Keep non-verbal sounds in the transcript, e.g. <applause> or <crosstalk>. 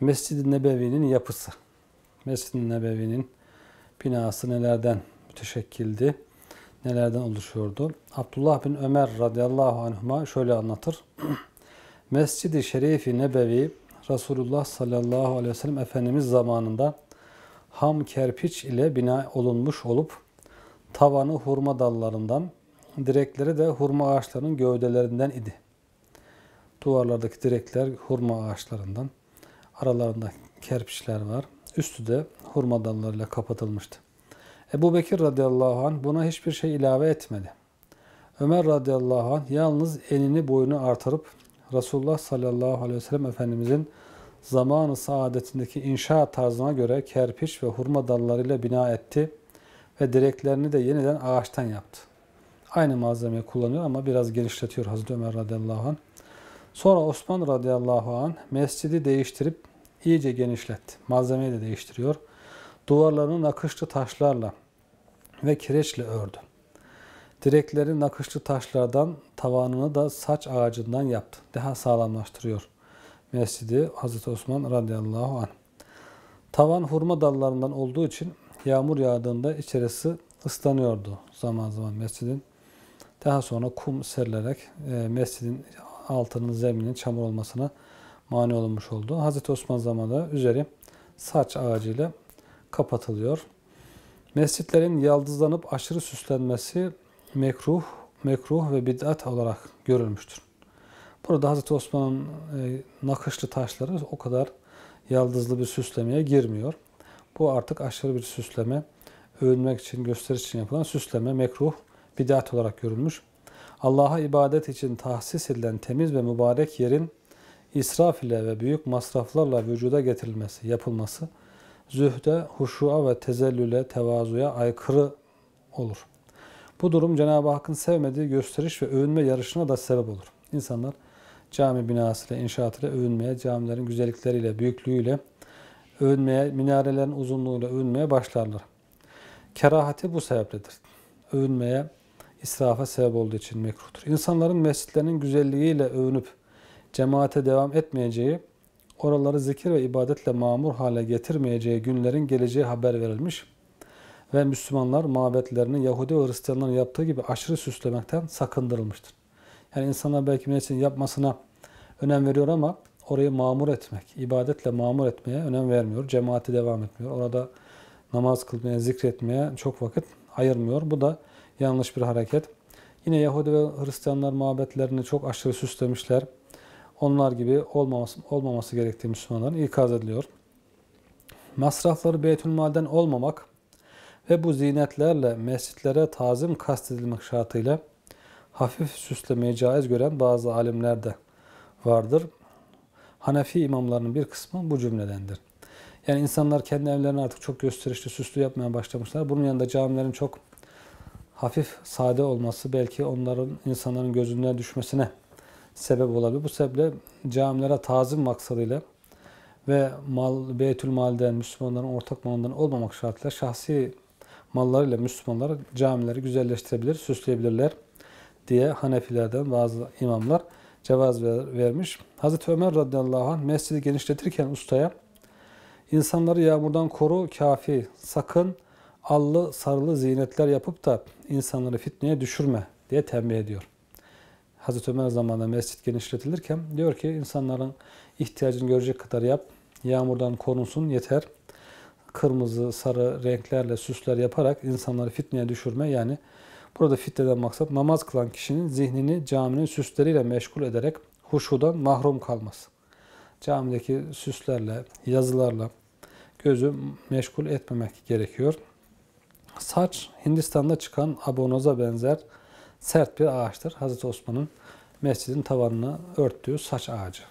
Mescid-i Nebevi'nin yapısı. Mescid-i Nebevi'nin binası nelerden müteşekkildi, nelerden oluşuyordu? Abdullah bin Ömer radıyallahu anhuma şöyle anlatır. <clears throat> Mescid-i Şerif-i Nebevi Resulullah sallallahu aleyhi ve sellem Efendimiz zamanında ham kerpiç ile bina olunmuş olup tavanı hurma dallarından, direkleri de hurma ağaçlarının gövdelerinden idi. Duvarlardaki direkler hurma ağaçlarından. Aralarında kerpiçler var. Üstü de hurma dallarıyla kapatılmıştı. Ebu Bekir radıyallahu anh buna hiçbir şey ilave etmedi. Ömer radıyallahu anh yalnız enini boyunu artırıp Resulullah sallallahu aleyhi ve sellem Efendimizin zamanı saadetindeki inşa tarzına göre kerpiç ve hurma dallarıyla bina etti ve direklerini de yeniden ağaçtan yaptı. Aynı malzemeyi kullanıyor ama biraz genişletiyor Hazreti Ömer radıyallahu anh. Sonra Osman radıyallahu an mescidi değiştirip iyice genişletti. Malzemeyi de değiştiriyor. Duvarlarını nakışlı taşlarla ve kireçle ördü. Direkleri nakışlı taşlardan, tavanını da saç ağacından yaptı. Daha sağlamlaştırıyor. Mescidi Hazreti Osman radıyallahu an Tavan hurma dallarından olduğu için yağmur yağdığında içerisi ıslanıyordu zaman zaman mescidin. Daha sonra kum serilerek e, mescidin altının zeminin çamur olmasına mani olunmuş oldu. Hz. Osman zamanında üzeri saç ağacıyla kapatılıyor. Mescitlerin yaldızlanıp aşırı süslenmesi mekruh, mekruh ve bid'at olarak görülmüştür. Burada Hz. Osman'ın e, nakışlı taşları o kadar yaldızlı bir süslemeye girmiyor. Bu artık aşırı bir süsleme, övünmek için, gösteriş için yapılan süsleme, mekruh, bid'at olarak görülmüş. Allah'a ibadet için tahsis edilen temiz ve mübarek yerin israf ile ve büyük masraflarla vücuda getirilmesi, yapılması zühde, huşua ve tezellüle, tevazuya aykırı olur. Bu durum Cenab-ı Hakk'ın sevmediği gösteriş ve övünme yarışına da sebep olur. İnsanlar cami binasıyla, inşaatıyla övünmeye, camilerin güzellikleriyle, büyüklüğüyle övünmeye, minarelerin uzunluğuyla övünmeye başlarlar. Kerahati bu sebepledir. Övünmeye, israfa sebep olduğu için mekruhtur. İnsanların mescitlerinin güzelliğiyle övünüp cemaate devam etmeyeceği, oraları zikir ve ibadetle mamur hale getirmeyeceği günlerin geleceği haber verilmiş ve Müslümanlar mabetlerini Yahudi ve Hristiyanların yaptığı gibi aşırı süslemekten sakındırılmıştır. Yani insanlar belki mescidin yapmasına önem veriyor ama orayı mamur etmek, ibadetle mamur etmeye önem vermiyor. Cemaati devam etmiyor. Orada namaz kılmaya, zikretmeye çok vakit ayırmıyor. Bu da yanlış bir hareket. Yine Yahudi ve Hristiyanlar mabetlerini çok aşırı süslemişler. Onlar gibi olmaması, olmaması gerektiği Müslümanların ikaz ediliyor. Masrafları Beytülmal'den olmamak ve bu zinetlerle mescitlere tazim kastedilmek şartıyla hafif süslemeyi caiz gören bazı alimler de vardır. Hanefi imamlarının bir kısmı bu cümledendir. Yani insanlar kendi evlerini artık çok gösterişli, süslü yapmaya başlamışlar. Bunun yanında camilerin çok hafif sade olması belki onların insanların gözünden düşmesine sebep olabilir. Bu sebeple camilere tazim maksadıyla ve mal Beytül Mal'den Müslümanların ortak malından olmamak şartıyla şahsi mallarıyla Müslümanlar camileri güzelleştirebilir, süsleyebilirler diye Hanefilerden bazı imamlar cevaz vermiş. Hazreti Ömer radıyallahu anh mescidi genişletirken ustaya insanları yağmurdan koru kafi sakın allı sarılı ziynetler yapıp da insanları fitneye düşürme diye tembih ediyor. Hazreti Ömer zamanında mescit genişletilirken diyor ki insanların ihtiyacını görecek kadar yap, yağmurdan korunsun yeter. Kırmızı, sarı renklerle süsler yaparak insanları fitneye düşürme yani burada fitneden maksat namaz kılan kişinin zihnini caminin süsleriyle meşgul ederek huşudan mahrum kalması. Camideki süslerle, yazılarla gözü meşgul etmemek gerekiyor. Saç Hindistan'da çıkan abonoza benzer sert bir ağaçtır. Hazreti Osman'ın mescidin tavanını örttüğü saç ağacı.